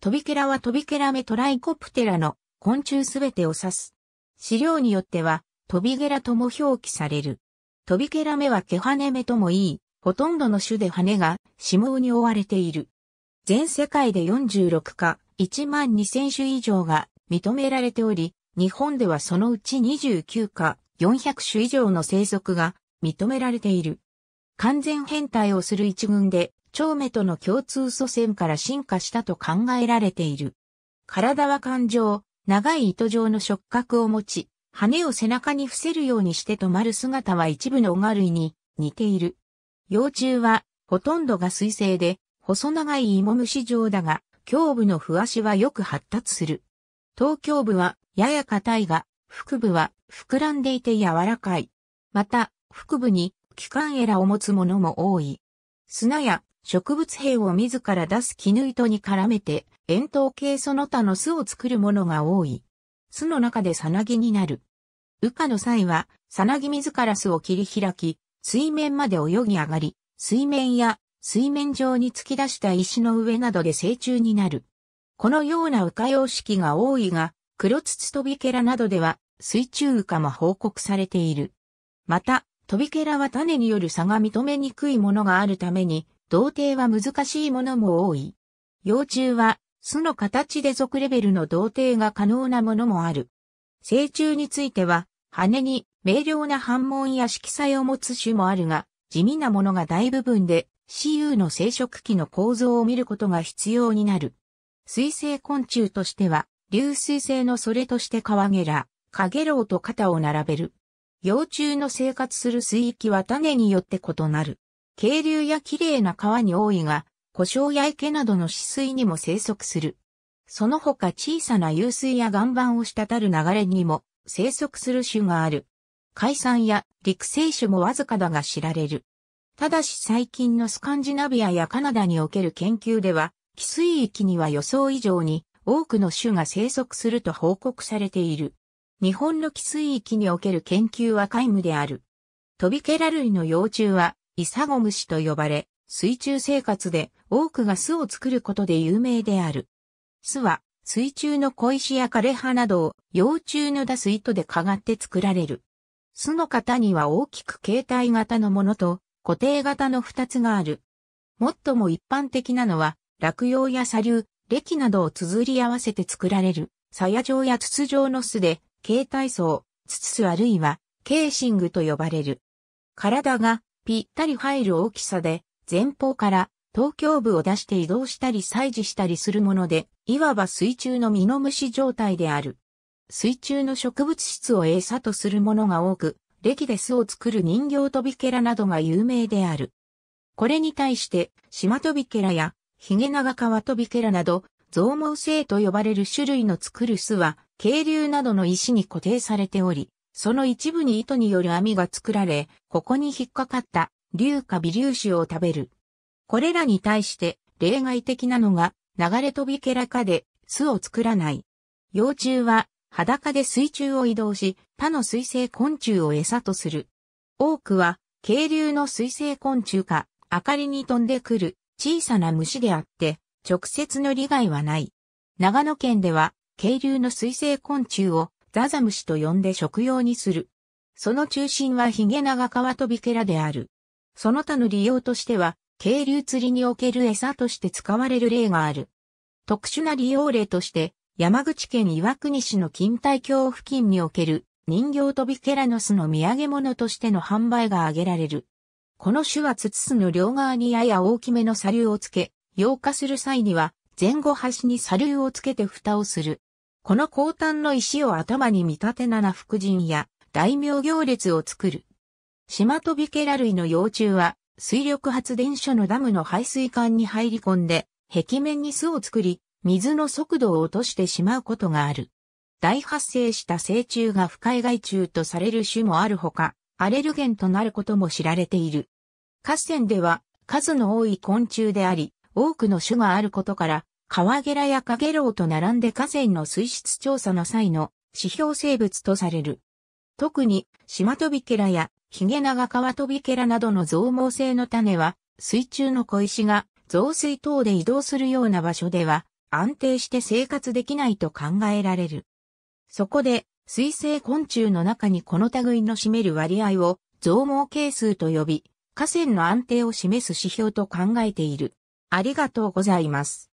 トビケラはトビケラメトライコプテラの昆虫すべてを指す。資料によっては、トビゲラとも表記される。トビケラメは毛羽目ともいい、ほとんどの種で羽が脂肪に覆われている。全世界で46か1万2000種以上が認められており、日本ではそのうち29か400種以上の生息が認められている。完全変態をする一群で、長目との共通祖先から進化したと考えられている。体は感情、長い糸状の触覚を持ち、羽を背中に伏せるようにして止まる姿は一部のオガ類に似ている。幼虫はほとんどが水性で、細長い芋虫状だが、胸部の不足はよく発達する。頭胸部はやや硬いが、腹部は膨らんでいて柔らかい。また、腹部に気管エラを持つものも多い。砂や植物片を自ら出す絹糸に絡めて、円筒形その他の巣を作るものが多い。巣の中でさなぎになる。羽化の際は、さなぎ自ら巣を切り開き、水面まで泳ぎ上がり、水面や水面上に突き出した石の上などで成虫になる。このような羽化様式が多いが、黒筒飛びケラなどでは水中羽化も報告されている。また、飛びケラは種による差が認めにくいものがあるために、童貞は難しいものも多い。幼虫は巣の形で属レベルの童貞が可能なものもある。成虫については、羽に明瞭な反紋や色彩を持つ種もあるが、地味なものが大部分で、雌雄の生殖器の構造を見ることが必要になる。水生昆虫としては、流水性のそれとしてカワゲラ、カゲロウと肩を並べる。幼虫の生活する水域は種によって異なる。渓流や綺麗な川に多いが、故障や池などの止水にも生息する。その他小さな湧水や岩盤を滴る流れにも生息する種がある。海産や陸生種もわずかだが知られる。ただし最近のスカンジナビアやカナダにおける研究では、寄水域には予想以上に多くの種が生息すると報告されている。日本の寄水域における研究は皆無である。トビケラ類の幼虫はイサゴムシと呼ばれ、水中生活で多くが巣を作ることで有名である。巣は水中の小石や枯れ葉などを幼虫の出す糸でかがって作られる。巣の型には大きく形態型のものと固定型の二つがある。最も一般的なのは落葉や砂流、歴などを綴り合わせて作られる、鞘状や筒状の巣で、形態層、筒あるいは、ケーシングと呼ばれる。体がぴったり入る大きさで、前方から東京部を出して移動したり採示したりするもので、いわば水中の身の虫状態である。水中の植物質を餌とするものが多く、歴で巣を作る人形飛びケラなどが有名である。これに対して、島飛びケラや、ヒゲナガカワ飛びケラなど、増毛性と呼ばれる種類の作る巣は、渓流などの石に固定されており、その一部に糸による網が作られ、ここに引っかかった竜か微粒子を食べる。これらに対して例外的なのが流れ飛びケラ科で巣を作らない。幼虫は裸で水中を移動し他の水生昆虫を餌とする。多くは渓流の水生昆虫か明かりに飛んでくる小さな虫であって直接の利害はない。長野県では渓流の水生昆虫をザザムシと呼んで食用にする。その中心はヒゲナガカワトビケラである。その他の利用としては、渓流釣りにおける餌として使われる例がある。特殊な利用例として、山口県岩国市の錦帯橋付近における人形トビケラノスの土産物としての販売が挙げられる。この種はツツスの両側にやや大きめの砂流をつけ、溶化する際には前後端に砂流をつけて蓋をする。この高端の石を頭に見立て七福神や大名行列を作る。シマトビケラ類の幼虫は水力発電所のダムの排水管に入り込んで壁面に巣を作り、水の速度を落としてしまうことがある。大発生した成虫が不快害虫とされる種もあるほか、アレルゲンとなることも知られている。河川では数の多い昆虫であり、多くの種があることから、川ゲラやカゲロウと並んで河川の水質調査の際の指標生物とされる。特に、シマトビケラやヒゲナガカワトビケラなどの増毛性の種は、水中の小石が増水等で移動するような場所では、安定して生活できないと考えられる。そこで、水生昆虫の中にこの類の占める割合を増毛係数と呼び、河川の安定を示す指標と考えている。ありがとうございます。